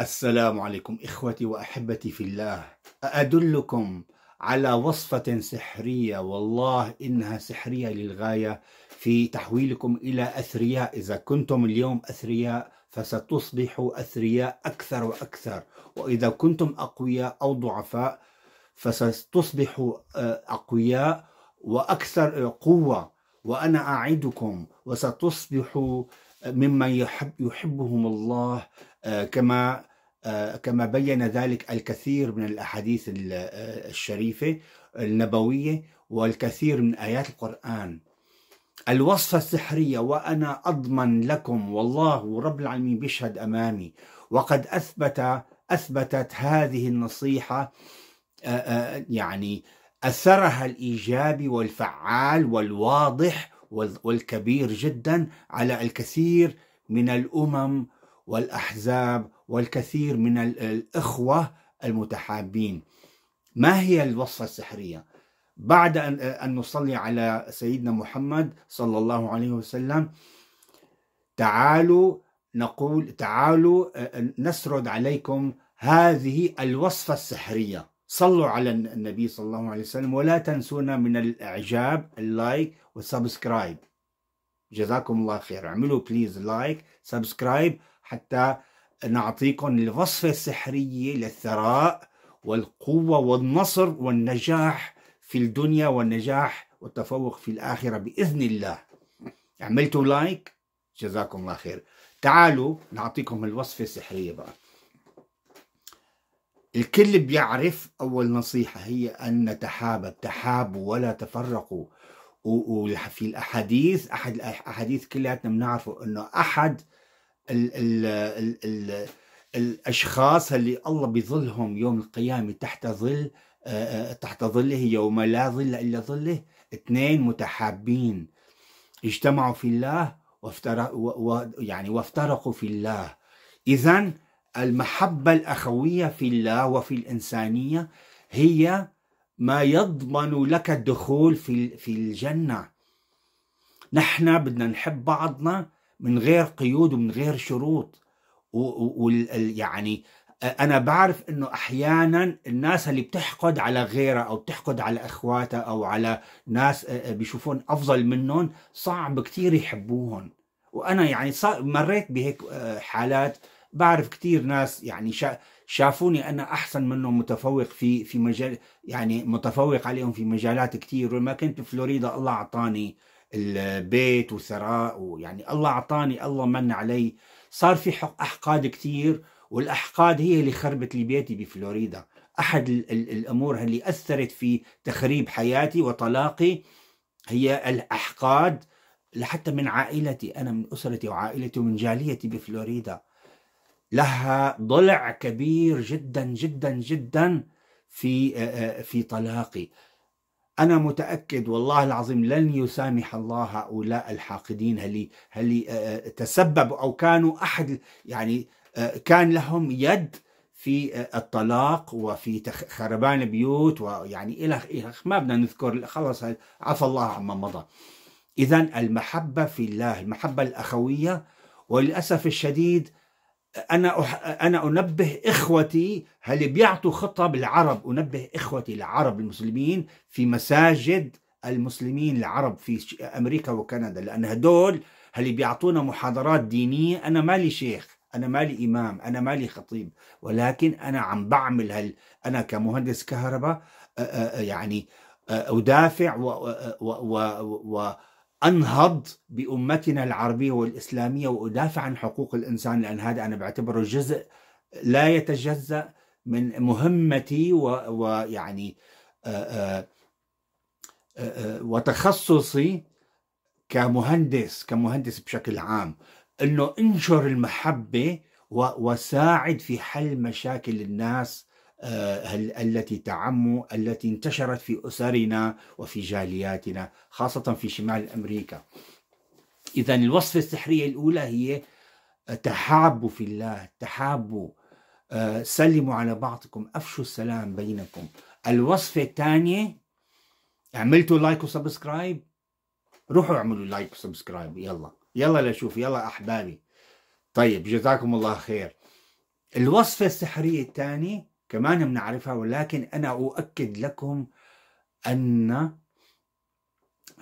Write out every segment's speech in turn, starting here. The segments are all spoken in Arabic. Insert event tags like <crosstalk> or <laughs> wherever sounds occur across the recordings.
السلام عليكم إخوتي وأحبتي في الله أدلكم على وصفة سحرية والله إنها سحرية للغاية في تحويلكم إلى أثرياء إذا كنتم اليوم أثرياء فستصبحوا أثرياء أكثر وأكثر وإذا كنتم أقوياء أو ضعفاء فستصبحوا آه، أقوياء وأكثر قوة وأنا أعدكم وستصبحوا آه، ممن يحب يحبهم الله آه، كما آه، كما بين ذلك الكثير من الاحاديث آه، الشريفه النبويه والكثير من ايات القران الوصفة السحرية وأنا أضمن لكم والله رب العالمين بيشهد أمامي وقد أثبت أثبتت هذه النصيحة يعني أثرها الإيجابي والفعال والواضح والكبير جدا على الكثير من الأمم والأحزاب والكثير من الإخوة المتحابين ما هي الوصفة السحرية؟ بعد أن نصلي على سيدنا محمد صلى الله عليه وسلم تعالوا نقول تعالوا نسرد عليكم هذه الوصفة السحرية صلوا على النبي صلى الله عليه وسلم ولا تنسونا من الإعجاب اللايك والسبسكرايب جزاكم الله خير اعملوا بليز لايك سبسكرايب حتى نعطيكم الوصفة السحرية للثراء والقوة والنصر والنجاح في الدنيا والنجاح والتفوق في الآخرة بإذن الله عملتوا لايك جزاكم الله خير تعالوا نعطيكم الوصفة السحرية بقى الكل بيعرف أول نصيحة هي أن نتحابب تحابوا ولا تفرقوا وفي الأحاديث أحد الأحاديث كلياتنا بنعرفه أنه أحد ال ال ال ال الاشخاص اللي الله بيظلهم يوم القيامه تحت ظل آه، آه، تحت ظله يوم لا ظل الا ظله اثنين متحابين اجتمعوا في الله وافترقوا يعني وافترقوا في الله اذا المحبه الاخويه في الله وفي الانسانيه هي ما يضمن لك الدخول في في الجنه نحن بدنا نحب بعضنا من غير قيود ومن غير شروط ويعني انا بعرف انه احيانا الناس اللي بتحقد على غيرها او بتحقد على اخواتها او على ناس بيشوفون افضل منهم صعب كثير يحبوهم وانا يعني مريت بهيك حالات بعرف كثير ناس يعني شافوني انا احسن منهم متفوق في في مجال يعني متفوق عليهم في مجالات كثير ولما كنت في فلوريدا الله اعطاني البيت وثراء ويعني الله اعطاني الله من علي صار في احقاد كثير والاحقاد هي اللي خربت لي بيتي بفلوريدا احد الامور اللي اثرت في تخريب حياتي وطلاقي هي الاحقاد لحتى من عائلتي انا من اسرتي وعائلتي ومن جاليتي بفلوريدا لها ضلع كبير جدا جدا جدا في في طلاقي أنا متأكد والله العظيم لن يسامح الله هؤلاء الحاقدين اللي اللي تسببوا أو كانوا أحد يعني كان لهم يد في الطلاق وفي خربان بيوت ويعني إلى ما بدنا نذكر خلص عفى الله عما مضى إذا المحبة في الله المحبة الأخوية وللأسف الشديد أنا أنا أنبه إخوتي اللي بيعطوا خطب العرب أنبه إخوتي العرب المسلمين في مساجد المسلمين العرب في أمريكا وكندا لأن هدول اللي بيعطونا محاضرات دينية أنا مالي شيخ أنا مالي إمام أنا مالي خطيب ولكن أنا عم بعمل هل أنا كمهندس كهرباء يعني أدافع و, و, و, و, و انهض بامتنا العربيه والاسلاميه وادافع عن حقوق الانسان لان هذا انا بعتبره جزء لا يتجزا من مهمتي ويعني آه، آه، آه، وتخصصي كمهندس كمهندس بشكل عام انه انشر المحبه وساعد في حل مشاكل الناس آه، التي تعم التي انتشرت في أسرنا وفي جالياتنا خاصة في شمال أمريكا إذا الوصفة السحرية الأولى هي تحابوا في الله تحابوا آه، سلموا على بعضكم أفشوا السلام بينكم الوصفة الثانية عملتوا لايك وسبسكرايب روحوا اعملوا لايك وسبسكرايب يلا يلا لشوف يلا أحبابي طيب جزاكم الله خير الوصفة السحرية الثانية كمان بنعرفها ولكن أنا أؤكد لكم أن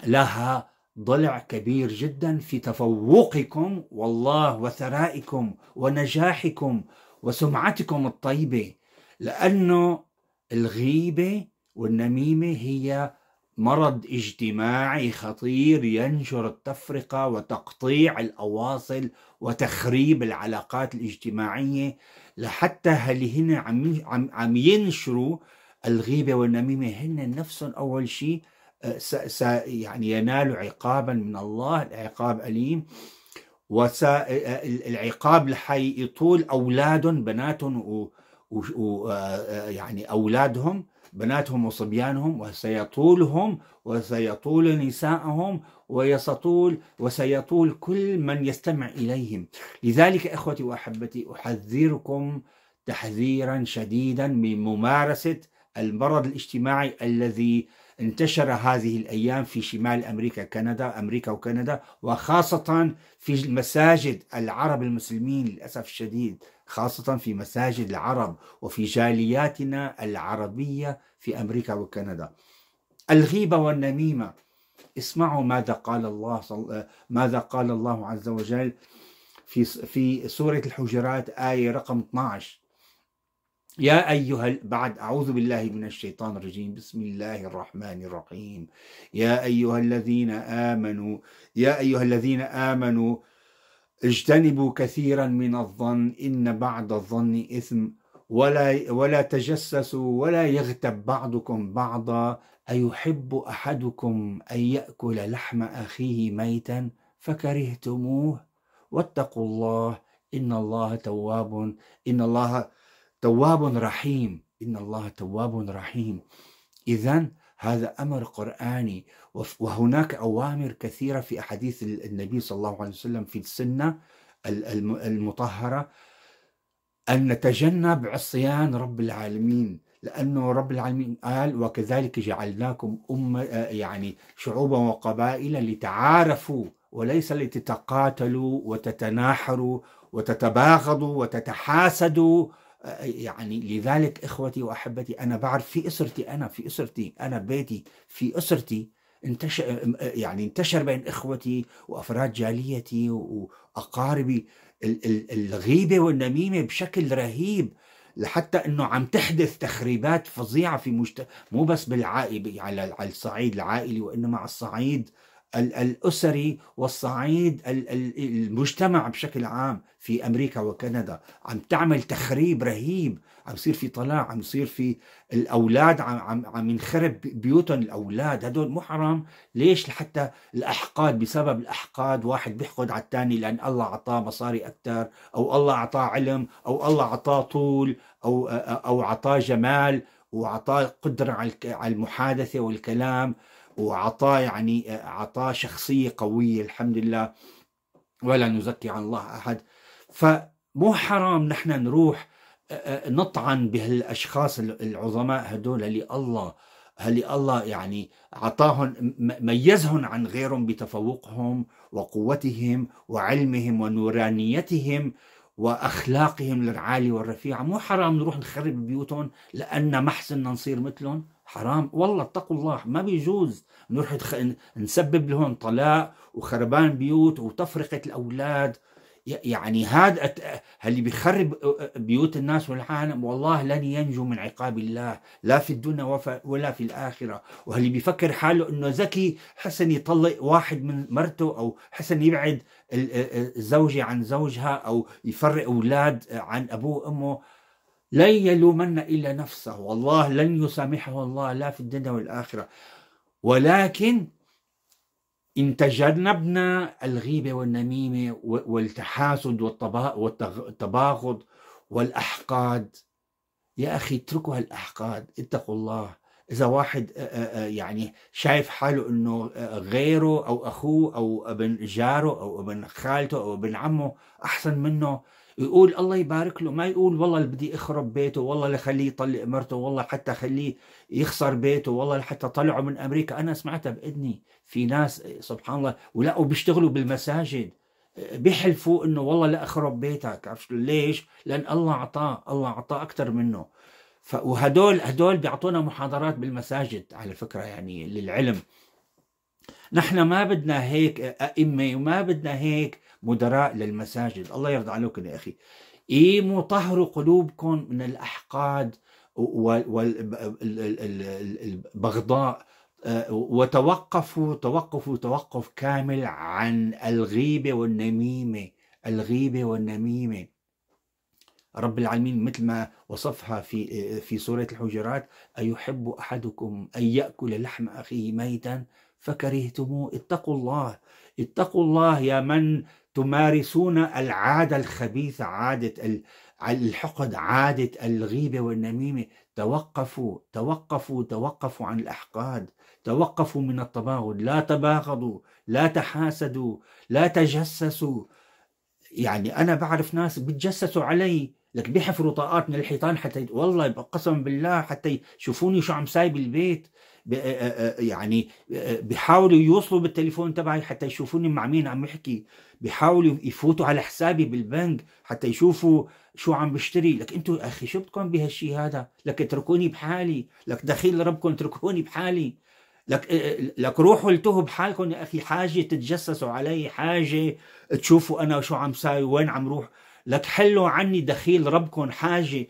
لها ضلع كبير جدا في تفوقكم والله وثرائكم ونجاحكم وسمعتكم الطيبة لأنه الغيبة والنميمة هي مرض اجتماعي خطير ينشر التفرقه وتقطيع الاواصل وتخريب العلاقات الاجتماعيه لحتى هل هن عم عم ينشروا الغيبه والنميمه هن نفسهم اول شيء آه، يعني ينالوا عقابا من الله آه، العقاب اليم والعقاب حيطول اولادهم بناتهم و آه، يعني اولادهم بناتهم وصبيانهم وسيطولهم وسيطول نساءهم ويسطول وسيطول كل من يستمع إليهم لذلك إخوتي وأحبتي أحذركم تحذيرا شديدا من ممارسة المرض الاجتماعي الذي انتشر هذه الأيام في شمال أمريكا كندا أمريكا وكندا وخاصة في المساجد العرب المسلمين للأسف الشديد خاصة في مساجد العرب وفي جالياتنا العربية في أمريكا وكندا الغيبة والنميمة اسمعوا ماذا قال الله صل... ماذا قال الله عز وجل في في سورة الحجرات آية رقم 12 يا أيها بعد أعوذ بالله من الشيطان الرجيم بسم الله الرحمن الرحيم يا أيها الذين آمنوا يا أيها الذين آمنوا اجتنبوا كثيرا من الظن إن بعد الظن إثم ولا ولا تجسسوا ولا يغتب بعضكم بعضا أيحب أحدكم أن يأكل لحم أخيه ميتا فكرهتموه واتقوا الله إن الله تواب إن الله تواب رحيم إن الله تواب رحيم إذا هذا أمر قرآني وهناك أوامر كثيرة في أحاديث النبي صلى الله عليه وسلم في السنة المطهرة أن نتجنب عصيان رب العالمين لأنه رب العالمين قال وكذلك جعلناكم أمة يعني شعوبا وقبائل لتعارفوا وليس لتتقاتلوا وتتناحروا وتتباغضوا وتتحاسدوا يعني لذلك إخوتي وأحبتي أنا بعرف في أسرتي أنا في أسرتي أنا بيتي في أسرتي انتشر اه، يعني انتشر بين اخوتي وافراد جاليتي واقاربي الغيبه والنميمه بشكل رهيب لحتى انه عم تحدث تخريبات فظيعه في مجت... مو بس بالعائله يعني على الصعيد العائلي وانما على الصعيد الاسري والصعيد المجتمع بشكل عام في امريكا وكندا عم تعمل تخريب رهيب عم يصير في طلاق عم يصير في الاولاد عم عم, عم ينخرب بيوتهم الاولاد هدول مو حرام ليش لحتى الاحقاد بسبب الاحقاد واحد بيحقد على الثاني لان الله اعطاه مصاري اكثر او الله اعطاه علم او الله اعطاه طول او او اعطاه جمال واعطاه قدره على المحادثه والكلام واعطاه يعني اعطاه شخصيه قويه الحمد لله ولا نزكي عن الله احد فمو حرام نحن نروح نطعن بهالاشخاص العظماء هدول اللي الله اللي الله يعني عطاهم ميزهم عن غيرهم بتفوقهم وقوتهم وعلمهم ونورانيتهم واخلاقهم العالي والرفيعه مو حرام نروح نخرب بيوتهم لان محسن نصير مثلهم حرام والله اتقوا الله ما بيجوز نروح نسبب لهم طلاق وخربان بيوت وتفرقه الاولاد يعني هذا اللي بيخرب بيوت الناس والعالم والله لن ينجو من عقاب الله لا في الدنيا ولا في الآخرة واللي بيفكر حاله أنه ذكي حسن يطلق واحد من مرته أو حسن يبعد الزوجة عن زوجها أو يفرق أولاد عن أبوه وأمه لن يلومن إلا نفسه والله لن يسامحه الله لا في الدنيا والآخرة ولكن إن تجنبنا الغيبة والنميمة والتحاسد والتباغض والأحقاد يا أخي اتركوا هالأحقاد اتقوا الله إذا واحد آه، آه، آه، يعني شايف حاله أنه غيره أو أخوه أو ابن جاره أو ابن خالته أو ابن عمه أحسن منه يقول الله يبارك له ما يقول والله اللي بدي اخرب بيته والله اللي خليه يطلق مرته والله حتى خليه يخسر بيته والله حتى طلعه من امريكا انا سمعتها باذني في ناس سبحان الله ولا وبيشتغلوا بالمساجد بيحلفوا انه والله لا اخرب بيتك عرفت ليش لان الله اعطاه الله اعطاه اكثر منه ف وهدول هدول بيعطونا محاضرات بالمساجد على فكره يعني للعلم نحن ما بدنا هيك ائمه وما بدنا هيك مدراء للمساجد الله يرضى عليكم يا أخي قيموا طهروا قلوبكم من الأحقاد والبغضاء آه، وتوقفوا توقفوا توقف كامل عن الغيبة والنميمة الغيبة والنميمة رب العالمين مثل ما وصفها في آه، في سورة الحجرات أيحب أحدكم أن يأكل لحم أخيه ميتا فكرهتموه اتقوا الله اتقوا الله يا من تمارسون العادة الخبيثة عادة الحقد عادة الغيبة والنميمة توقفوا توقفوا توقفوا عن الأحقاد توقفوا من التباغض لا تباغضوا لا تحاسدوا لا تجسسوا يعني أنا بعرف ناس بتجسسوا علي لك بيحفروا طاقات من الحيطان حتى والله قسم بالله حتى يشوفوني شو عم سايب البيت آه، آه، آه، يعني بيحاولوا يوصلوا بالتليفون تبعي حتى يشوفوني مع مين عم يحكي بيحاولوا يفوتوا على حسابي بالبنك حتى يشوفوا شو عم بشتري لك انتوا اخي شو بدكم بهالشيء هذا لك اتركوني بحالي لك دخيل ربكم اتركوني بحالي لك لك روحوا التهوا بحالكم يا اخي حاجه تتجسسوا علي حاجه تشوفوا انا شو عم ساوي وين عم روح لك حلوا عني دخيل ربكم حاجه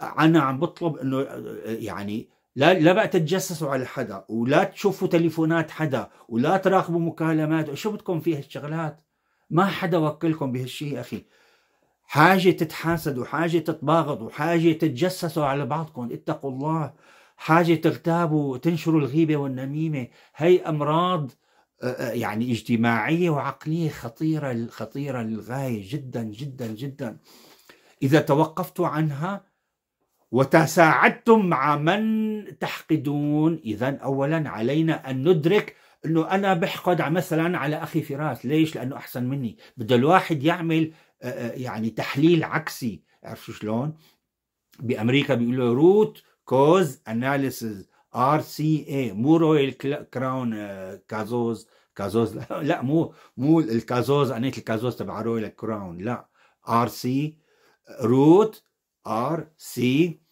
انا عم بطلب انه يعني لا لا بقى تتجسسوا على حدا ولا تشوفوا تليفونات حدا ولا تراقبوا مكالمات شو بدكم في هالشغلات ما حدا وكلكم بهالشيء اخي حاجه تتحاسدوا حاجه تتباغضوا حاجه تتجسسوا على بعضكم اتقوا الله حاجه تغتابوا تنشروا الغيبه والنميمه هي امراض آه، آه، يعني اجتماعيه وعقليه خطيره خطيره للغايه جدا جدا جدا اذا توقفتوا عنها وتساعدتم مع من تحقدون إذا أولا علينا أن ندرك أنه أنا بحقد مثلا على أخي فراس ليش؟ لأنه أحسن مني بده الواحد يعمل آه، آه، يعني تحليل عكسي عرفتوا شلون؟ بأمريكا بيقولوا روت كوز اناليسز ار سي اي مو رويال آه، كراون كازوز كازوز <laughs> لا, مو مو الكازوز انا الكازوز تبع رويال كراون لا ار سي روت ار سي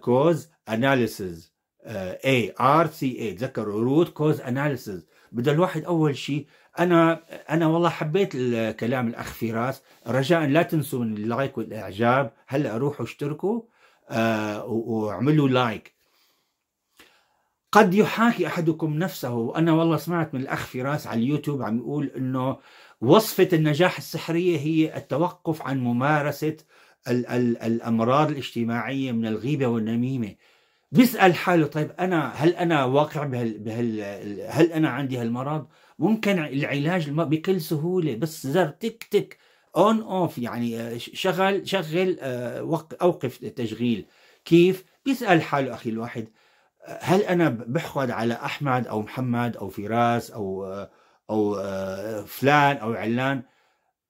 كوز اناليسز اي ار سي اي تذكروا روت كوز اناليسز بده الواحد اول شيء انا انا والله حبيت الكلام الاخ فراس رجاء لا تنسوا من اللايك والاعجاب هلا روحوا اشتركوا آه لايك قد يحاكي احدكم نفسه وانا والله سمعت من الاخ فراس على اليوتيوب عم يقول انه وصفه النجاح السحريه هي التوقف عن ممارسه ال ال الامراض الاجتماعيه من الغيبه والنميمه بيسال حاله طيب انا هل انا واقع بهال, بهال هل انا عندي هالمرض ممكن العلاج بكل سهوله بس زر تك تك اون اوف يعني آه، شغل شغل آه، اوقف التشغيل كيف بيسال حاله اخي الواحد آه، هل انا بحقد على احمد او محمد او فراس او او فلان او علان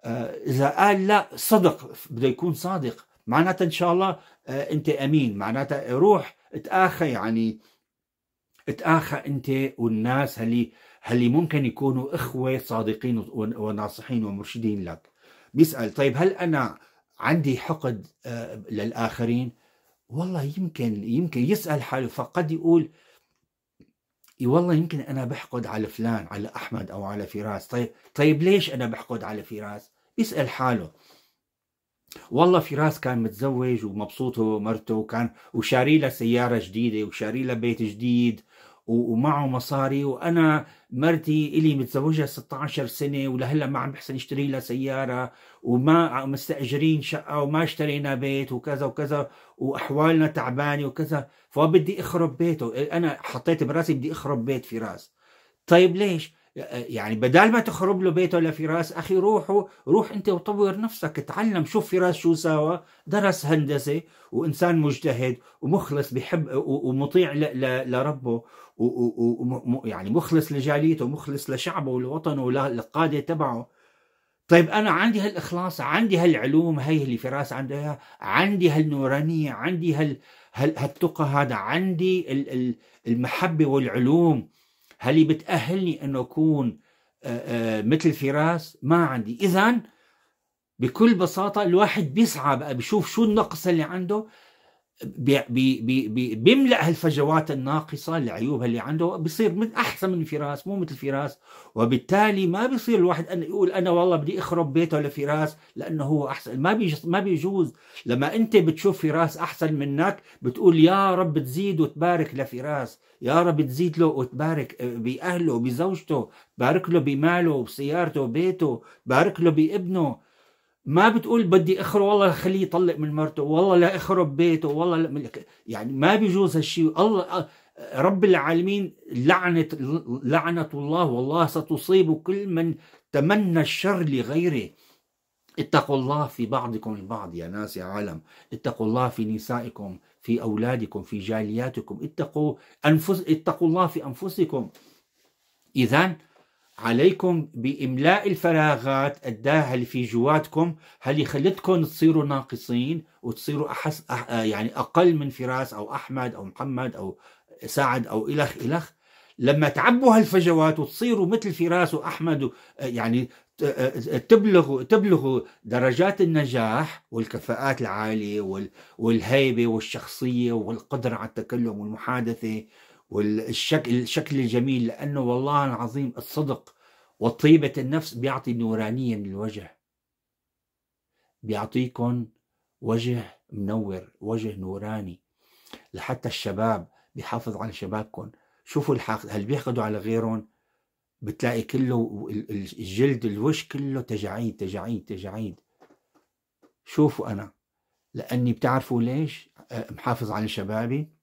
آه، اذا قال لا صدق بده يكون صادق معناتها ان شاء الله آه، انت امين معناتها روح اتاخى يعني اتاخى انت والناس اللي اللي ممكن يكونوا اخوه صادقين وناصحين ومرشدين لك بيسال طيب هل انا عندي حقد آه، للاخرين والله يمكن يمكن يسال حاله فقد يقول اي والله يمكن انا بحقد على فلان على احمد او على فراس طيب طيب ليش انا بحقد على فراس يسال حاله والله فراس كان متزوج ومبسوط ومرته وكان وشاري له سياره جديده وشاري له بيت جديد ومعه مصاري وانا مرتي الي متزوجها 16 سنه ولهلا ما عم بحسن اشتري لها سياره وما مستاجرين شقه وما اشترينا بيت وكذا وكذا واحوالنا تعبانه وكذا فبدي اخرب بيته انا حطيت براسي بدي اخرب بيت فراس طيب ليش يعني بدال ما تخرب له بيته ولا اخي روحه روح انت وطور نفسك اتعلم شوف فراس شو سوا درس هندسه وانسان مجتهد ومخلص بحب ومطيع لربه ويعني مخلص لجاليته ومخلص لشعبه ولوطنه وللقاده تبعه طيب انا عندي هالاخلاص عندي هالعلوم هي اللي فراس عندها عندي هالنورانيه عندي هال هالتقى هذا عندي المحبه والعلوم هل بتأهلني أن أكون آه، آه، مثل فراس ما عندي إذا بكل بساطة الواحد بيسعى بقى بيشوف شو النقص اللي عنده بي بي بي بيملا هالفجوات الناقصه العيوب اللي عنده بصير من احسن من فراس مو مثل فراس وبالتالي ما بصير الواحد أن يقول انا والله بدي اخرب بيته لفراس لانه هو احسن ما ما بيجوز لما انت بتشوف فراس احسن منك بتقول يا رب تزيد وتبارك لفراس يا رب تزيد له وتبارك باهله بزوجته بارك له بماله بسيارته بيته بارك له بابنه ما بتقول بدي اخره والله خليه يطلق من مرته والله لا اخرب بيته والله لا يعني ما بيجوز هالشيء الله رب العالمين لعنة لعنة الله والله ستصيب كل من تمنى الشر لغيره اتقوا الله في بعضكم البعض يا ناس يا عالم اتقوا الله في نسائكم في أولادكم في جالياتكم اتقوا أنفس اتقوا الله في أنفسكم إذا عليكم بإملاء الفراغات الداهة اللي في جواتكم هل خلتكم تصيروا ناقصين وتصيروا أحس أح... يعني أقل من فراس أو أحمد أو محمد أو سعد أو إلخ إلخ لما تعبوا هالفجوات وتصيروا مثل فراس وأحمد يعني تبلغوا تبلغوا درجات النجاح والكفاءات العاليه والهيبه والشخصيه والقدره على التكلم والمحادثه والشكل الشكل الجميل لانه والله العظيم الصدق وطيبه النفس بيعطي نورانيه من الوجه بيعطيكم وجه منور وجه نوراني لحتى الشباب بيحافظ على شبابكم شوفوا هل بيحقدوا على غيرهم بتلاقي كله الجلد الوش كله تجاعيد تجاعيد تجاعيد شوفوا انا لاني بتعرفوا ليش محافظ على شبابي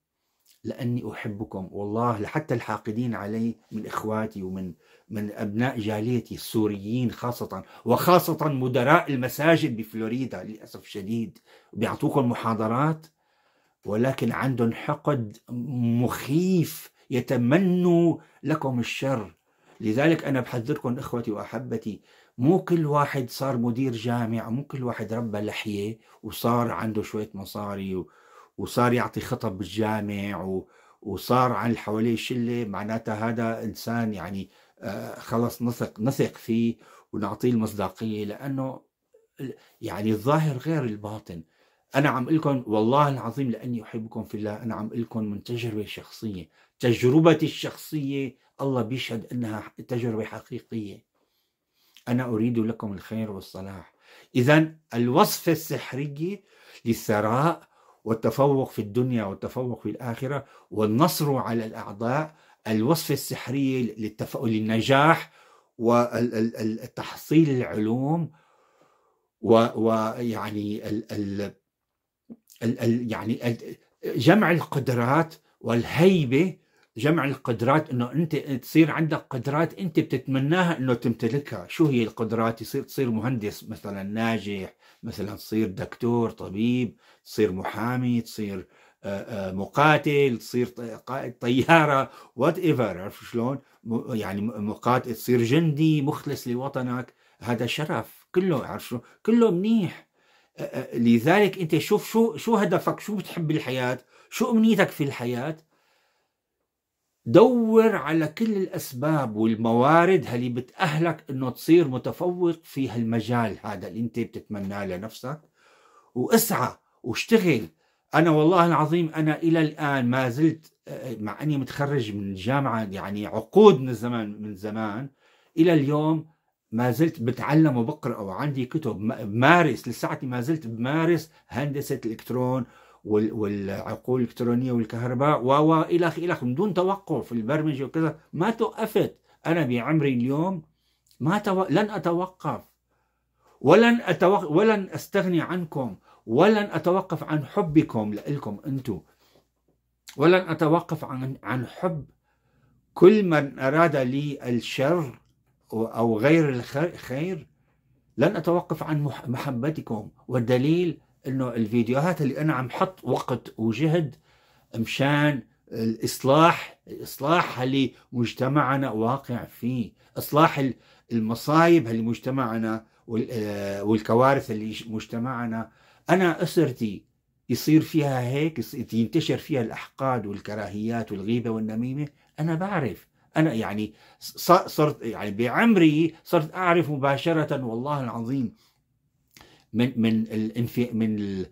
لأني أحبكم والله لحتى الحاقدين علي من إخواتي ومن من أبناء جاليتي السوريين خاصة وخاصة مدراء المساجد بفلوريدا للأسف الشديد بيعطوكم محاضرات ولكن عندهم حقد مخيف يتمنوا لكم الشر لذلك أنا بحذركم إخوتي وأحبتي مو كل واحد صار مدير جامع مو كل واحد ربى لحية وصار عنده شوية مصاري و... وصار يعطي خطب بالجامع و... وصار عن حواليه شله معناتها هذا انسان يعني آه، خلص نثق نثق فيه ونعطيه المصداقيه لانه يعني الظاهر غير الباطن انا عم لكم والله العظيم لاني احبكم في الله انا عم لكم من تجربه شخصيه تجربتي الشخصيه الله بيشهد انها تجربه حقيقيه انا اريد لكم الخير والصلاح اذا الوصفه السحريه للثراء والتفوق في الدنيا والتفوق في الآخرة والنصر على الأعضاء الوصف السحري للنجاح والتحصيل العلوم ويعني ال... ال... ال... ال... يعني ال... جمع القدرات والهيبه جمع القدرات انه انت تصير عندك قدرات انت بتتمناها انه تمتلكها، شو هي القدرات؟ يصير تصير مهندس مثلا ناجح، مثلا تصير دكتور طبيب تصير محامي تصير آه، آه، مقاتل تصير قائد طياره وات ايفر عرفت شلون؟ يعني مقاتل تصير جندي مخلص لوطنك هذا شرف كله عرفت شلون؟ كله منيح آه، لذلك انت شوف شو شو هدفك شو بتحب بالحياه؟ شو امنيتك في الحياه؟ دور على كل الأسباب والموارد اللي بتأهلك أنه تصير متفوق في هالمجال هذا اللي أنت بتتمناه لنفسك واسعى واشتغل أنا والله العظيم أنا إلى الآن ما زلت آه، مع أني متخرج من الجامعة يعني عقود من زمان من زمان إلى اليوم ما زلت بتعلم وبقرأ وعندي كتب بمارس لساعتي ما زلت بمارس هندسة الإلكترون والعقول الإلكترونية والكهرباء و إلى آخره من دون توقف البرمجة وكذا ما توقفت أنا بعمري اليوم ما تو... لن أتوقف ولن أتوق... ولن أستغني عنكم ولن أتوقف عن حبكم لكم أنتم ولن أتوقف عن عن حب كل من أراد لي الشر أو غير الخير لن أتوقف عن محبتكم والدليل انه الفيديوهات اللي انا عم حط وقت وجهد مشان الاصلاح الاصلاح اللي مجتمعنا واقع فيه اصلاح المصايب اللي مجتمعنا آه، والكوارث اللي مجتمعنا انا اسرتي يصير فيها هيك ينتشر فيها الاحقاد والكراهيات والغيبه والنميمه انا بعرف انا يعني صرت يعني بعمري صرت اعرف مباشره والله العظيم من من الانف من ال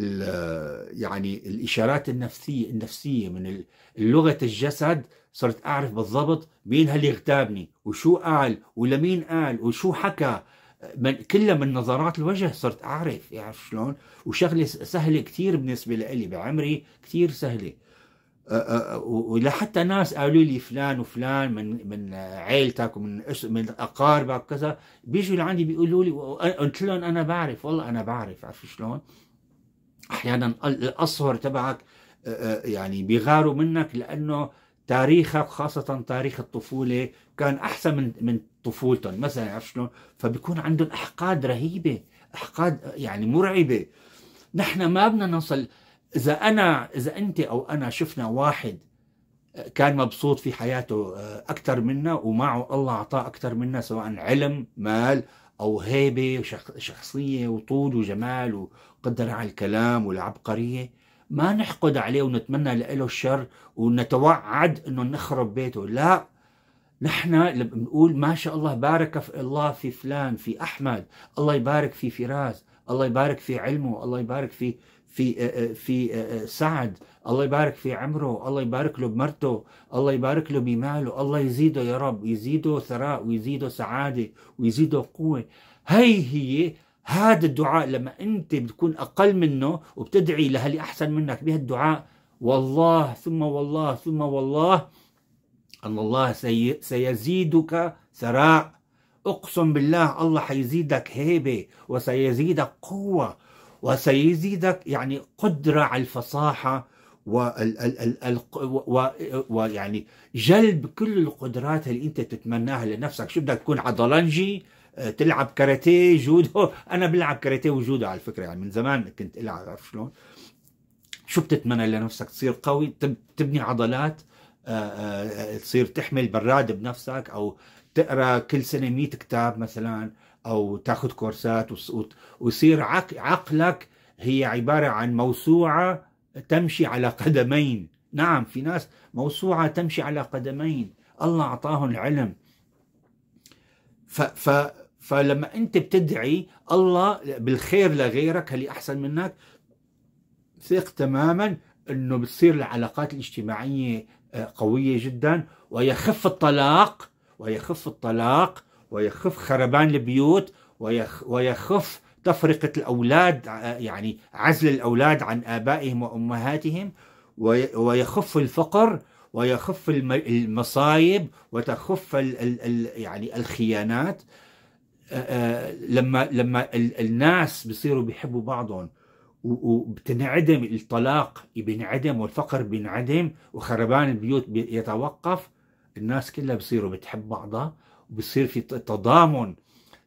الـ يعني الاشارات النفسيه النفسيه من لغه الجسد صرت اعرف بالضبط مين هاللي اغتابني وشو قال ولمين قال وشو حكى من كلها من نظرات الوجه صرت اعرف يعرف شلون وشغله سهله كثير بالنسبه لي بعمري كثير سهله حتى ناس قالوا لي فلان وفلان من من عيلتك ومن من اقاربك وكذا بيجوا لعندي بيقولوا لي قلت لهم انا بعرف والله انا بعرف عرفت شلون؟ احيانا الاصهر تبعك آه، آه، يعني بيغاروا منك لانه تاريخك خاصة تاريخ الطفولة كان أحسن من من طفولتهم مثلا عرفت شلون؟ فبيكون عندهم أحقاد رهيبة، أحقاد يعني مرعبة. نحن ما بدنا نوصل اذا انا اذا انت او انا شفنا واحد آه، كان مبسوط في حياته آه، اكثر منا ومعه الله اعطاه اكثر منا سواء علم مال او هيبه شخصيه وطول وجمال وقدره على الكلام والعبقريه ما نحقد عليه ونتمنى له الشر ونتوعد انه نخرب بيته لا نحن بنقول ما شاء الله بارك في الله في فلان في احمد الله يبارك في فراس الله يبارك في علمه الله يبارك في في آه، آه، في آه، سعد الله يبارك في عمره الله يبارك له بمرته الله يبارك له بماله الله يزيده يا رب يزيده ثراء ويزيده سعادة ويزيده قوة هي هي هذا الدعاء لما أنت بتكون أقل منه وبتدعي لهاللي أحسن منك بهالدعاء والله ثم والله ثم والله أن الله سي سيزيدك ثراء أقسم بالله الله حيزيدك هيبة وسيزيدك قوة وسيزيدك يعني قدرة على الفصاحة ويعني جلب كل القدرات اللي انت تتمناها لنفسك شو بدك تكون عضلنجي آه، تلعب كاراتيه جودو <laughs> انا بلعب كاراتيه وجودو على فكره يعني من زمان كنت العب عارف شلون شو بتتمنى لنفسك تصير قوي تبني عضلات آه، آه، تصير تحمل براد بنفسك او تقرا كل سنه 100 كتاب مثلا او تاخذ كورسات ويصير عقلك هي عباره عن موسوعه تمشي على قدمين نعم في ناس موسوعه تمشي على قدمين الله اعطاهم العلم ف ف فلما انت بتدعي الله بالخير لغيرك اللي احسن منك ثق تماما انه بتصير العلاقات الاجتماعيه آه، قويه جدا ويخف الطلاق ويخف الطلاق ويخف خربان البيوت ويخف تفرقة الأولاد يعني عزل الأولاد عن آبائهم وأمهاتهم ويخف الفقر ويخف المصايب وتخف الـ الـ يعني الخيانات لما لما الناس بيصيروا بيحبوا بعضهم وبتنعدم الطلاق بينعدم والفقر بينعدم وخربان البيوت يتوقف الناس كلها بصيروا بتحب بعضها بصير في تضامن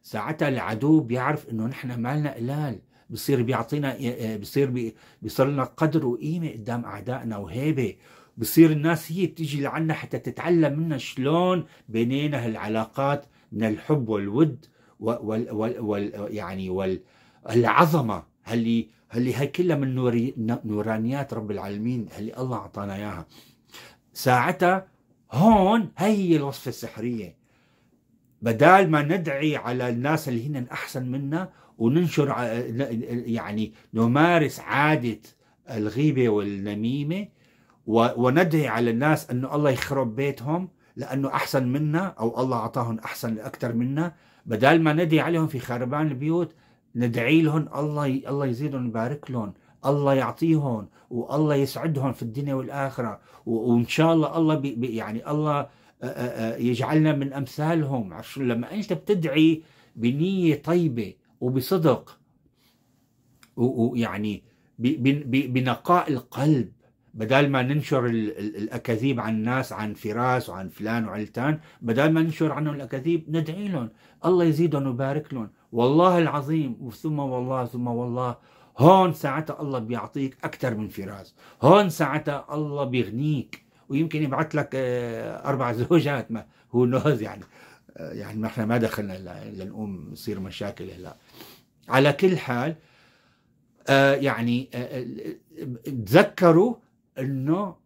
ساعتها العدو بيعرف انه نحن مالنا قلال بصير بيعطينا آه، بصير بيصير لنا قدر وقيمه قدام اعدائنا وهيبه بصير الناس هي بتيجي لعنا حتى تتعلم منا شلون بنينا هالعلاقات من الحب والود وال وال وال يعني والعظمه اللي اللي هي كلها من نوري نورانيات رب العالمين اللي الله اعطانا اياها ساعتها هون هي الوصفه السحريه بدال ما ندعي على الناس اللي هن أحسن منا وننشر يعني نمارس عادة الغيبة والنميمة وندعي على الناس أنه الله يخرب بيتهم لأنه أحسن منا أو الله أعطاهم أحسن أكثر منا بدال ما ندعي عليهم في خربان البيوت ندعي لهم الله ي... الله يزيدهم يبارك لهم الله يعطيهم والله يسعدهم في الدنيا والآخرة و... وإن شاء الله الله بي... يعني الله آه، آه، آه، يجعلنا من امثالهم عشان لما انت بتدعي بنيه طيبه وبصدق ويعني بنقاء القلب بدل ما ننشر الاكاذيب عن الناس عن فراس وعن فلان وعلتان بدل ما ننشر عنهم الاكاذيب ندعي لهم الله يزيدهم ويبارك لهم والله العظيم ثم والله ثم والله هون ساعتها الله بيعطيك اكثر من فراس هون ساعتها الله بيغنيك ويمكن يبعث لك آه، اربع <laughs> زوجات ما هو نوز يعني آه، يعني ما احنا ما دخلنا لنقوم يصير مشاكل هلا على كل حال آه، يعني تذكروا انه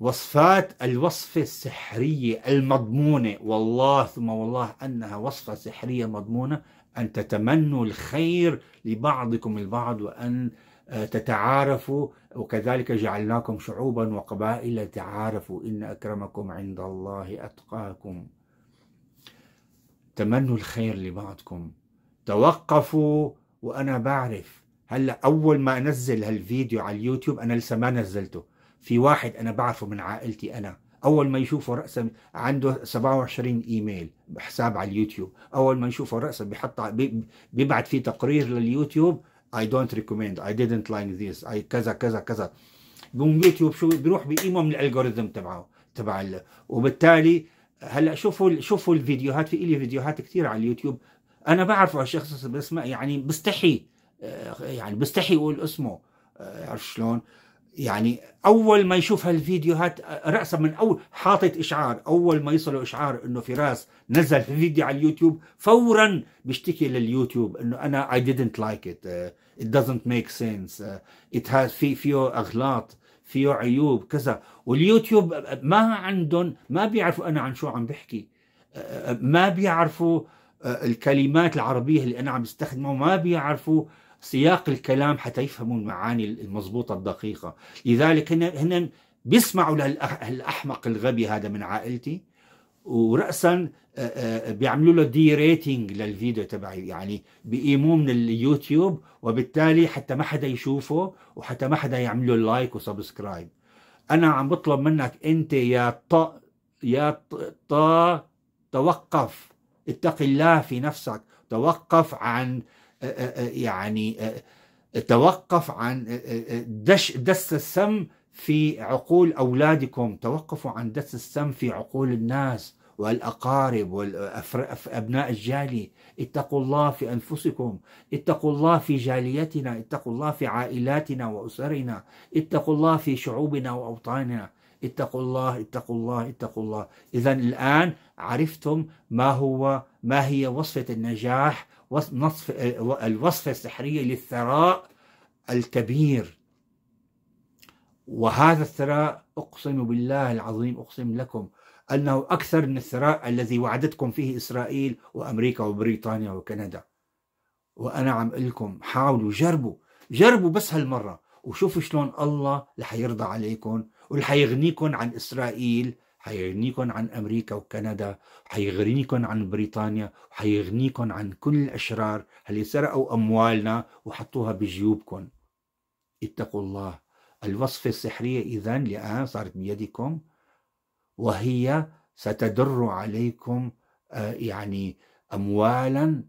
وصفات الوصفة السحرية المضمونة والله ثم والله أنها وصفة سحرية مضمونة أن تتمنوا الخير لبعضكم البعض وأن آه، تتعارفوا وكذلك جعلناكم شعوبا وقبائل تعارفوا إن أكرمكم عند الله أتقاكم تمنوا الخير لبعضكم توقفوا وأنا بعرف هلا أول ما أنزل هالفيديو على اليوتيوب أنا لسه ما نزلته في واحد أنا بعرفه من عائلتي أنا اول ما يشوفوا راسه عنده 27 ايميل حساب على اليوتيوب اول ما يشوفوا راسه بيحط بيبعت فيه تقرير لليوتيوب اي دونت ريكومند اي didn't like this اي كذا كذا كذا بيقوم يوتيوب شو بيروح بيقيمه من الالجوريثم تبعه تبع وبالتالي هلا شوفوا شوفوا الفيديوهات في لي فيديوهات كثير على اليوتيوب انا بعرفه الشخص بس ما يعني بستحي آه، يعني بستحي اقول اسمه آه، عرفت شلون؟ يعني اول ما يشوف هالفيديوهات راسا من اول حاطط اشعار اول ما يصله اشعار انه فراس نزل فيديو على اليوتيوب فورا بيشتكي لليوتيوب انه انا اي didn't لايك ات ات doesn't ميك سنس ات هاز في فيه اغلاط فيه عيوب كذا واليوتيوب ما عندهم ما بيعرفوا انا عن شو عم بحكي uh, ما بيعرفوا uh, الكلمات العربيه اللي انا عم بستخدمها ما بيعرفوا سياق الكلام حتى يفهموا المعاني المضبوطة الدقيقة لذلك هن, هن بيسمعوا للأحمق الغبي هذا من عائلتي ورأسا آه، آه، بيعملوا له دي ريتنج للفيديو تبعي يعني بيقيموه من اليوتيوب وبالتالي حتى ما حدا يشوفه وحتى ما حدا يعمل له لايك وسبسكرايب انا عم بطلب منك انت يا ط يا ط توقف اتق الله في نفسك توقف عن يعني آه، توقف عن آه، آه، دش دس السم في عقول أولادكم توقفوا عن دس السم في عقول الناس والأقارب وأبناء الجالي اتقوا الله في أنفسكم اتقوا الله في جاليتنا اتقوا الله في عائلاتنا وأسرنا اتقوا الله في شعوبنا وأوطاننا اتقوا الله اتقوا الله اتقوا الله إذا الآن عرفتم ما هو ما هي وصفة النجاح نصف الوصفة السحرية للثراء الكبير وهذا الثراء أقسم بالله العظيم أقسم لكم أنه أكثر من الثراء الذي وعدتكم فيه إسرائيل وأمريكا وبريطانيا وكندا وأنا عم لكم حاولوا جربوا جربوا بس هالمرة وشوفوا شلون الله رح يرضى عليكم ورح يغنيكم عن إسرائيل حيغنيكم عن أمريكا وكندا حيغنيكم عن بريطانيا وحيغنيكم عن كل الأشرار اللي سرقوا أموالنا وحطوها بجيوبكم اتقوا الله الوصفة السحرية إذا الآن صارت بيدكم وهي ستدر عليكم آه، يعني أموالا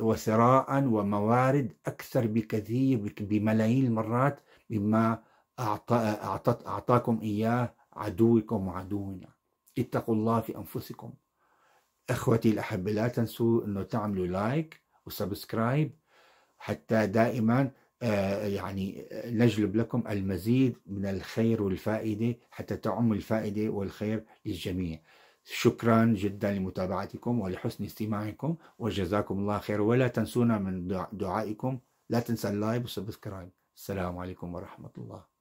وثراء وموارد أكثر بكثير بملايين المرات مما أعطى أعطت أعطاكم إياه عدوكم وعدونا اتقوا الله في أنفسكم أخوتي الأحبة لا تنسوا أنه تعملوا لايك وسبسكرايب حتى دائما آه، يعني نجلب لكم المزيد من الخير والفائدة حتى تعم الفائدة والخير للجميع شكرا جدا لمتابعتكم ولحسن استماعكم وجزاكم الله خير ولا تنسونا من دعائكم لا تنسى اللايك والسبسكرايب السلام عليكم ورحمة الله